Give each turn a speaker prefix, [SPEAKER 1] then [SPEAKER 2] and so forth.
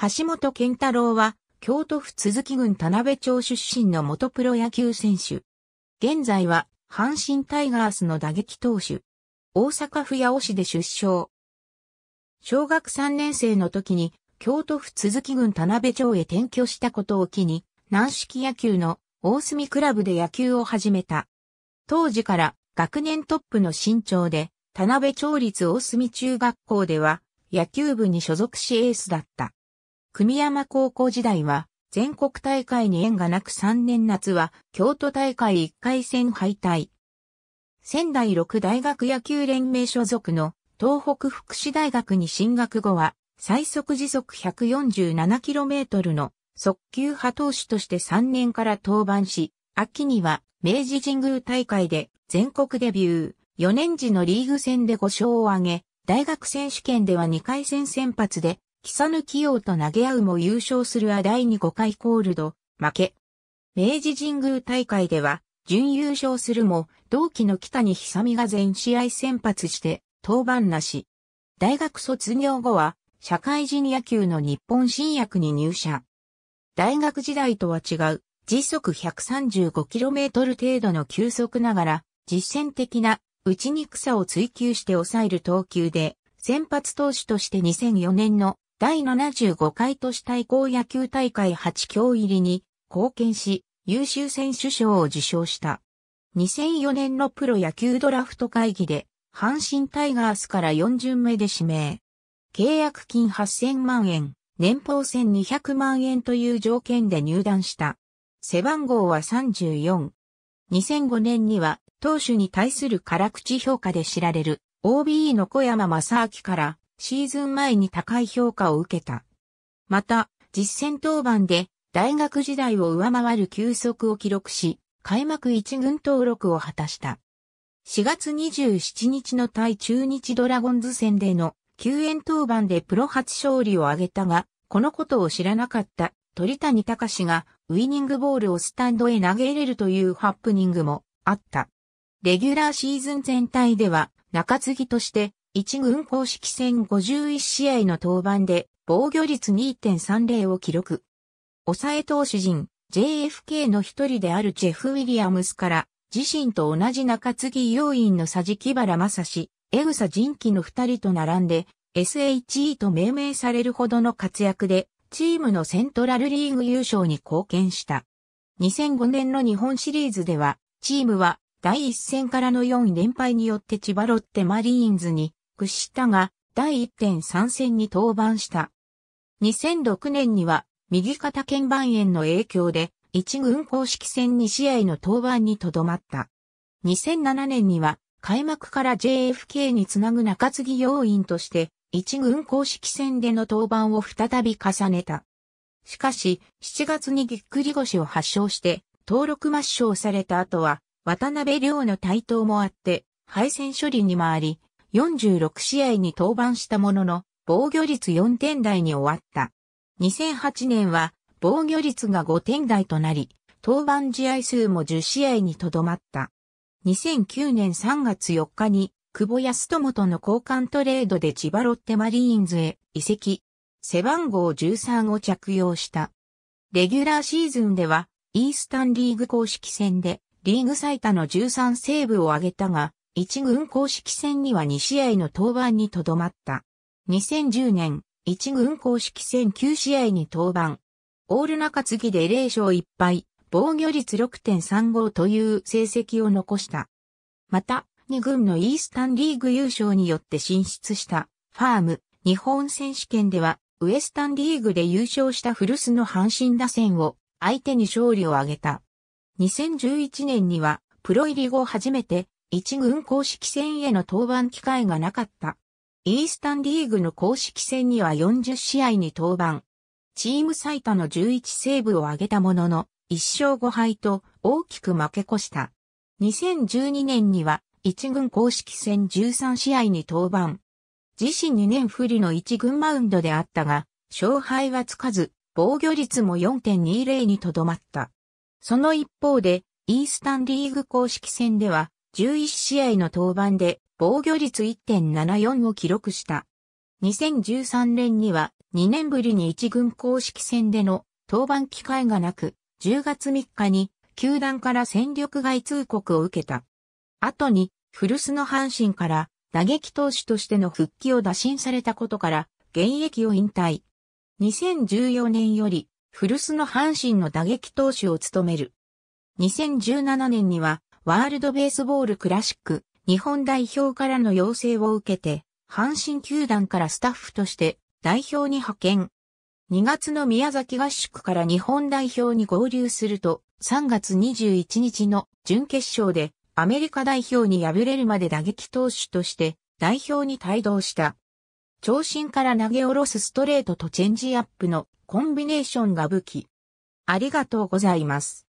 [SPEAKER 1] 橋本健太郎は、京都府鈴木郡田辺町出身の元プロ野球選手。現在は、阪神タイガースの打撃投手。大阪府八尾市で出生。小学3年生の時に、京都府鈴木郡田辺町へ転居したことを機に、軟式野球の大隅クラブで野球を始めた。当時から学年トップの身長で、田辺町立大隅中学校では野球部に所属しエースだった。組山高校時代は、全国大会に縁がなく3年夏は、京都大会1回戦敗退。仙台六大学野球連盟所属の東北福祉大学に進学後は、最速時速 147km の速球派投手として3年から登板し、秋には明治神宮大会で全国デビュー、4年時のリーグ戦で5勝を挙げ、大学選手権では2回戦先発でサヌキヨウと投げ合うも優勝するは第2 5回コールド、負け。明治神宮大会では、準優勝するも、同期の北に久美が全試合先発して、登板なし。大学卒業後は、社会人野球の日本新薬に入社。大学時代とは違う、時速 135km 程度の急速ながら、実践的な打ちにくさを追求して抑える投球で、先発投手として2004年の第75回都市対抗野球大会8強入りに貢献し、優秀選手賞を受賞した。2004年のプロ野球ドラフト会議で、阪神タイガースから4巡目で指名。契約金8000万円、年俸1200万円という条件で入団した。背番号は34。2005年には、投手に対する辛口評価で知られる、OB の小山正明から、シーズン前に高い評価を受けた。また、実戦登板で大学時代を上回る球速を記録し、開幕一軍登録を果たした。4月27日の対中日ドラゴンズ戦での救援登板でプロ初勝利を挙げたが、このことを知らなかった鳥谷隆がウィニングボールをスタンドへ投げ入れるというハプニングもあった。レギュラーシーズン全体では中継ぎとして1軍公式戦51試合の登板で防御率2.30を記録。抑え投手陣 JFK の一人であるジェフ・ウィリアムスから自身と同じ中継ぎ要員の佐木原正史、グサ仁紀の二人と並んで SHE と命名されるほどの活躍でチームのセントラルリーグ優勝に貢献した。2005年の日本シリーズではチームは第1戦からの4連敗によって千葉ロッテマリーンズに屈したが、第1.3戦に登板した。2006年には、右肩腱板炎の影響で、一軍公式戦2試合の登板にとどまった。2007年には、開幕から JFK につなぐ中継ぎ要員として、一軍公式戦での登板を再び重ねた。しかし、7月にぎっくり腰を発症して、登録抹消された後は、渡辺亮の台頭もあって、敗戦処理に回り、46試合に登板したものの、防御率4点台に終わった。2008年は防御率が5点台となり、登板試合数も10試合にとどまった。2009年3月4日に、久保康友との交換トレードで千葉ロッテマリーンズへ移籍。背番号13を着用した。レギュラーシーズンでは、イースタンリーグ公式戦で、リーグ最多の13セーブを挙げたが、1軍公式戦には2試合の登板にとどまった。2010年、1軍公式戦9試合に登板。オール中継ぎで0勝1敗、防御率6.35という成績を残した。また、2軍のイースタンリーグ優勝によって進出したファーム日本選手権ではウエスタンリーグで優勝した古巣の阪神打線を相手に勝利を挙げた。2011年にはプロ入り後初めて一軍公式戦への登板機会がなかった。イースタンリーグの公式戦には40試合に登板。チーム最多の11セーブを挙げたものの、1勝5敗と大きく負け越した。2012年には一軍公式戦13試合に登板。自身2年不利の一軍マウンドであったが、勝敗はつかず、防御率も4.20にとどまった。その一方で、イースタンリーグ公式戦では、11試合の登板で防御率1.74を記録した。2013年には2年ぶりに一軍公式戦での登板機会がなく、10月3日に球団から戦力外通告を受けた。後に古巣の阪神から打撃投手としての復帰を打診されたことから現役を引退。2014年より古巣の阪神の打撃投手を務める。2017年にはワールドベースボールクラシック、日本代表からの要請を受けて、阪神球団からスタッフとして代表に派遣。2月の宮崎合宿から日本代表に合流すると、3月21日の準決勝でアメリカ代表に敗れるまで打撃投手として代表に帯同した。長身から投げ下ろすストレートとチェンジアップのコンビネーションが武器。ありがとうございます。